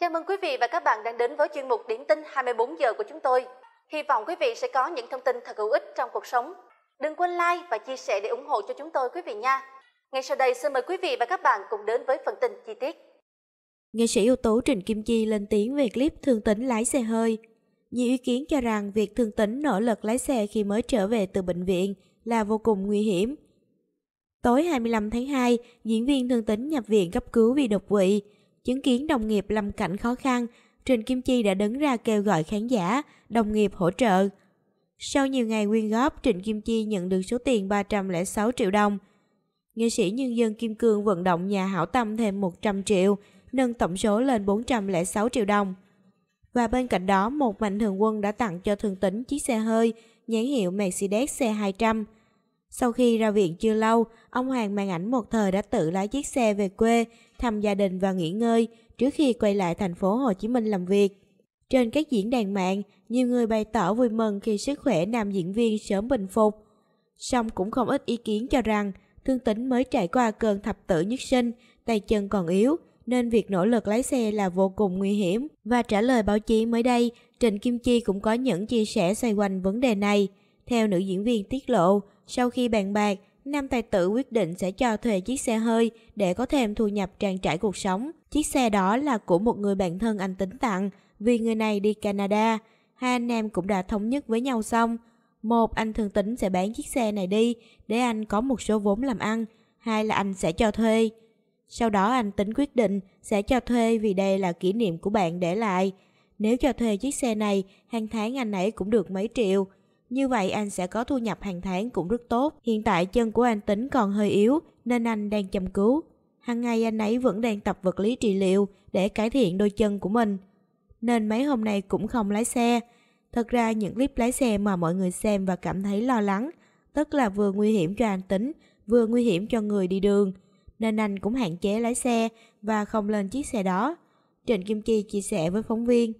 Chào mừng quý vị và các bạn đang đến với chuyên mục Điểm tin 24 giờ của chúng tôi. Hy vọng quý vị sẽ có những thông tin thật hữu ích trong cuộc sống. Đừng quên like và chia sẻ để ủng hộ cho chúng tôi quý vị nha. Ngay sau đây xin mời quý vị và các bạn cùng đến với phần tin chi tiết. Nghệ sĩ ưu tú Trịnh Kim Chi lên tiếng về clip thương tính lái xe hơi. Nhiều ý kiến cho rằng việc thương tính nỗ lực lái xe khi mới trở về từ bệnh viện là vô cùng nguy hiểm. Tối 25 tháng 2, diễn viên thương tính nhập viện cấp cứu vì đột quỵ. Chứng kiến đồng nghiệp lâm cảnh khó khăn, Trình Kim Chi đã đứng ra kêu gọi khán giả, đồng nghiệp hỗ trợ. Sau nhiều ngày quyên góp, Trịnh Kim Chi nhận được số tiền 306 triệu đồng. Nghệ sĩ nhân dân Kim Cương vận động nhà hảo tâm thêm 100 triệu, nâng tổng số lên 406 triệu đồng. Và bên cạnh đó, một mạnh thường quân đã tặng cho thương tính chiếc xe hơi, nhãn hiệu Mercedes C200. Sau khi ra viện chưa lâu, ông Hoàng mang ảnh một thời đã tự lái chiếc xe về quê, thăm gia đình và nghỉ ngơi trước khi quay lại thành phố Hồ Chí Minh làm việc. Trên các diễn đàn mạng, nhiều người bày tỏ vui mừng khi sức khỏe nam diễn viên sớm bình phục. Song cũng không ít ý kiến cho rằng Thương Tính mới trải qua cơn thập tử nhất sinh, tay chân còn yếu, nên việc nỗ lực lái xe là vô cùng nguy hiểm. Và trả lời báo chí mới đây, Trịnh Kim Chi cũng có những chia sẻ xoay quanh vấn đề này. Theo nữ diễn viên tiết lộ, sau khi bàn bạc, nam tài tử quyết định sẽ cho thuê chiếc xe hơi để có thêm thu nhập trang trải cuộc sống. Chiếc xe đó là của một người bạn thân anh tính tặng, vì người này đi Canada. Hai anh em cũng đã thống nhất với nhau xong. Một, anh thường tính sẽ bán chiếc xe này đi, để anh có một số vốn làm ăn. Hai là anh sẽ cho thuê. Sau đó anh tính quyết định sẽ cho thuê vì đây là kỷ niệm của bạn để lại. Nếu cho thuê chiếc xe này, hàng tháng anh ấy cũng được mấy triệu. Như vậy anh sẽ có thu nhập hàng tháng cũng rất tốt. Hiện tại chân của anh tính còn hơi yếu nên anh đang chăm cứu. Hàng ngày anh ấy vẫn đang tập vật lý trị liệu để cải thiện đôi chân của mình. Nên mấy hôm nay cũng không lái xe. Thật ra những clip lái xe mà mọi người xem và cảm thấy lo lắng, tức là vừa nguy hiểm cho anh tính, vừa nguy hiểm cho người đi đường. Nên anh cũng hạn chế lái xe và không lên chiếc xe đó. Trịnh Kim Chi chia sẻ với phóng viên.